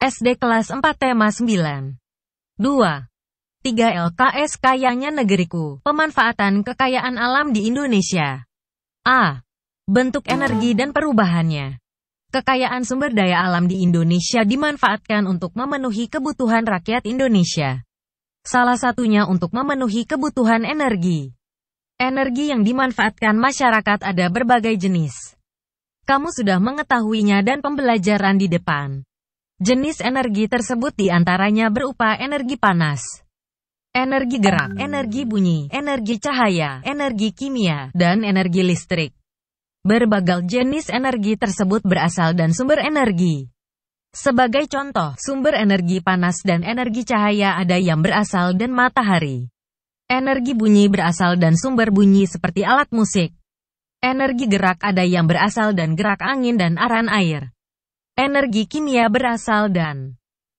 SD kelas 4 tema 9. 2. 3 LKS Kayanya Negeriku, Pemanfaatan Kekayaan Alam di Indonesia. A. Bentuk energi dan perubahannya. Kekayaan sumber daya alam di Indonesia dimanfaatkan untuk memenuhi kebutuhan rakyat Indonesia. Salah satunya untuk memenuhi kebutuhan energi. Energi yang dimanfaatkan masyarakat ada berbagai jenis. Kamu sudah mengetahuinya dan pembelajaran di depan. Jenis energi tersebut diantaranya berupa energi panas, energi gerak, energi bunyi, energi cahaya, energi kimia, dan energi listrik. Berbagai jenis energi tersebut berasal dan sumber energi. Sebagai contoh, sumber energi panas dan energi cahaya ada yang berasal dan matahari. Energi bunyi berasal dan sumber bunyi seperti alat musik. Energi gerak ada yang berasal dan gerak angin dan aran air energi kimia berasal dan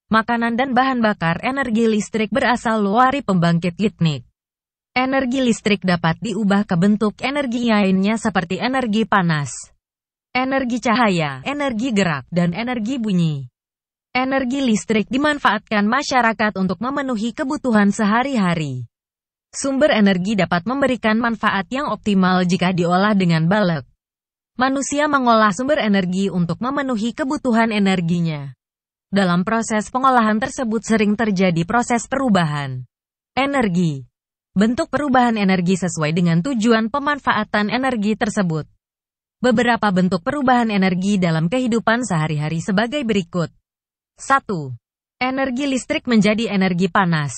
makanan dan bahan bakar energi listrik berasal luari pembangkit litnik. Energi listrik dapat diubah ke bentuk energi lainnya seperti energi panas, energi cahaya, energi gerak, dan energi bunyi. Energi listrik dimanfaatkan masyarakat untuk memenuhi kebutuhan sehari-hari. Sumber energi dapat memberikan manfaat yang optimal jika diolah dengan balek manusia mengolah sumber energi untuk memenuhi kebutuhan energinya. Dalam proses pengolahan tersebut sering terjadi proses perubahan energi. Bentuk perubahan energi sesuai dengan tujuan pemanfaatan energi tersebut. Beberapa bentuk perubahan energi dalam kehidupan sehari-hari sebagai berikut. 1. Energi listrik menjadi energi panas.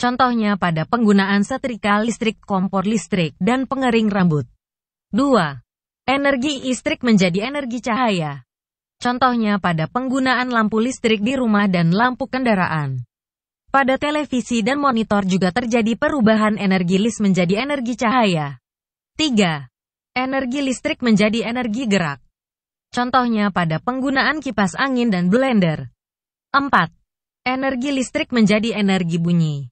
Contohnya pada penggunaan setrika listrik, kompor listrik, dan pengering rambut. 2. Energi listrik menjadi energi cahaya. Contohnya pada penggunaan lampu listrik di rumah dan lampu kendaraan. Pada televisi dan monitor juga terjadi perubahan energi list menjadi energi cahaya. 3. Energi listrik menjadi energi gerak. Contohnya pada penggunaan kipas angin dan blender. 4. Energi listrik menjadi energi bunyi.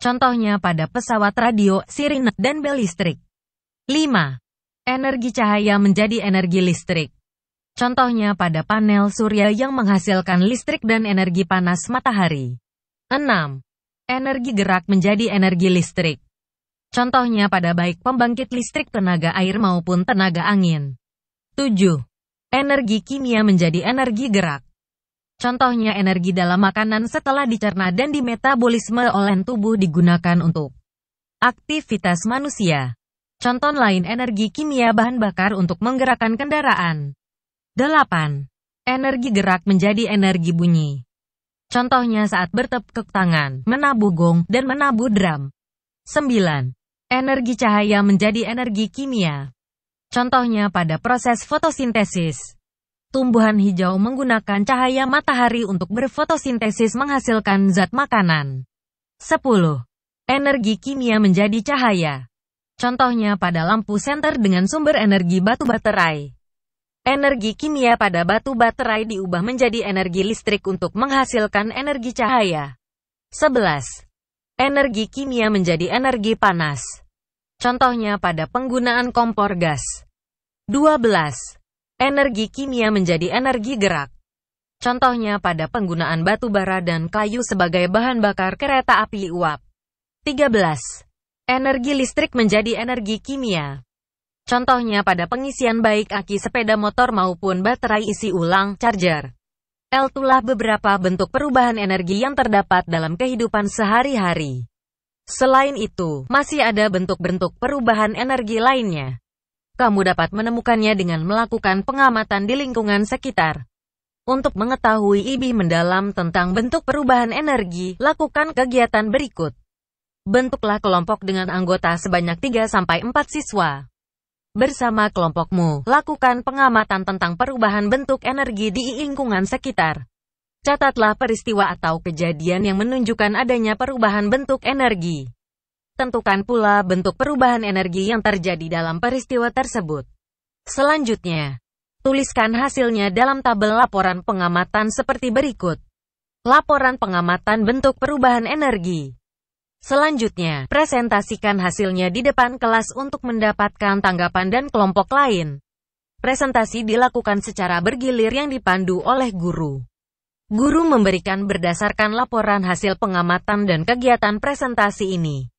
Contohnya pada pesawat radio, sirine, dan bel listrik. 5 energi cahaya menjadi energi listrik. Contohnya pada panel surya yang menghasilkan listrik dan energi panas matahari. 6. Energi gerak menjadi energi listrik. Contohnya pada baik pembangkit listrik tenaga air maupun tenaga angin. 7. Energi kimia menjadi energi gerak. Contohnya energi dalam makanan setelah dicerna dan dimetabolisme oleh tubuh digunakan untuk aktivitas manusia. Contoh lain energi kimia bahan bakar untuk menggerakkan kendaraan. 8. Energi gerak menjadi energi bunyi. Contohnya saat bertepuk tangan, menabuh gong, dan menabuh drum. 9. Energi cahaya menjadi energi kimia. Contohnya pada proses fotosintesis. Tumbuhan hijau menggunakan cahaya matahari untuk berfotosintesis menghasilkan zat makanan. 10. Energi kimia menjadi cahaya. Contohnya pada lampu senter dengan sumber energi batu baterai. Energi kimia pada batu baterai diubah menjadi energi listrik untuk menghasilkan energi cahaya. 11. Energi kimia menjadi energi panas. Contohnya pada penggunaan kompor gas. 12. Energi kimia menjadi energi gerak. Contohnya pada penggunaan batu bara dan kayu sebagai bahan bakar kereta api uap. 13. Energi listrik menjadi energi kimia. Contohnya pada pengisian baik aki sepeda motor maupun baterai isi ulang, charger. l itulah beberapa bentuk perubahan energi yang terdapat dalam kehidupan sehari-hari. Selain itu, masih ada bentuk-bentuk perubahan energi lainnya. Kamu dapat menemukannya dengan melakukan pengamatan di lingkungan sekitar. Untuk mengetahui lebih mendalam tentang bentuk perubahan energi, lakukan kegiatan berikut. Bentuklah kelompok dengan anggota sebanyak 3-4 siswa. Bersama kelompokmu, lakukan pengamatan tentang perubahan bentuk energi di lingkungan sekitar. Catatlah peristiwa atau kejadian yang menunjukkan adanya perubahan bentuk energi. Tentukan pula bentuk perubahan energi yang terjadi dalam peristiwa tersebut. Selanjutnya, tuliskan hasilnya dalam tabel laporan pengamatan seperti berikut. Laporan pengamatan bentuk perubahan energi. Selanjutnya, presentasikan hasilnya di depan kelas untuk mendapatkan tanggapan dan kelompok lain. Presentasi dilakukan secara bergilir yang dipandu oleh guru. Guru memberikan berdasarkan laporan hasil pengamatan dan kegiatan presentasi ini.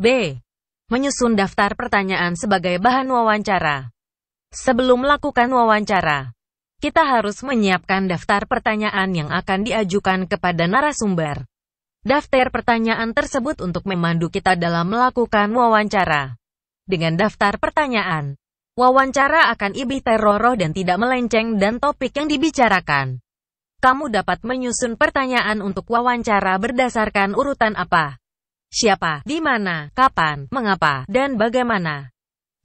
B. Menyusun daftar pertanyaan sebagai bahan wawancara. Sebelum melakukan wawancara, kita harus menyiapkan daftar pertanyaan yang akan diajukan kepada narasumber. Daftar pertanyaan tersebut untuk memandu kita dalam melakukan wawancara. Dengan daftar pertanyaan, wawancara akan lebih teroroh dan tidak melenceng dan topik yang dibicarakan. Kamu dapat menyusun pertanyaan untuk wawancara berdasarkan urutan apa, siapa, di mana, kapan, mengapa, dan bagaimana.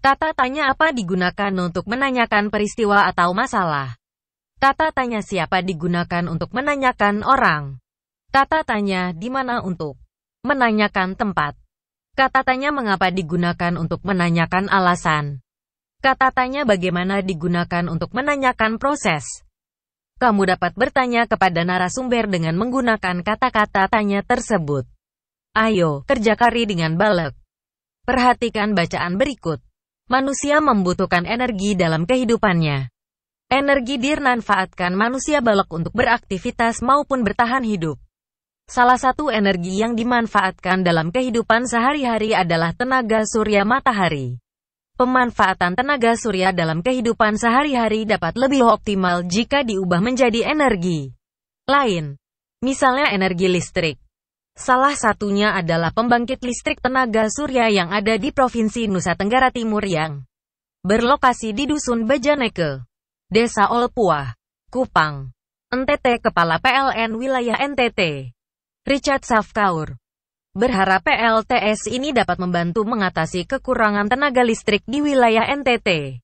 Kata tanya apa digunakan untuk menanyakan peristiwa atau masalah. Kata tanya siapa digunakan untuk menanyakan orang. Kata tanya di mana untuk menanyakan tempat. Kata tanya mengapa digunakan untuk menanyakan alasan. Kata tanya bagaimana digunakan untuk menanyakan proses. Kamu dapat bertanya kepada narasumber dengan menggunakan kata-kata tanya tersebut. Ayo, kerja kari dengan balek. Perhatikan bacaan berikut. Manusia membutuhkan energi dalam kehidupannya. Energi dimanfaatkan manusia balok untuk beraktivitas maupun bertahan hidup. Salah satu energi yang dimanfaatkan dalam kehidupan sehari-hari adalah tenaga surya matahari. Pemanfaatan tenaga surya dalam kehidupan sehari-hari dapat lebih optimal jika diubah menjadi energi lain, misalnya energi listrik. Salah satunya adalah pembangkit listrik tenaga surya yang ada di Provinsi Nusa Tenggara Timur yang berlokasi di Dusun Bejaneke, Desa Olpuah, Kupang, NTT Kepala PLN Wilayah NTT. Richard Safkaur, berharap PLTS ini dapat membantu mengatasi kekurangan tenaga listrik di wilayah NTT.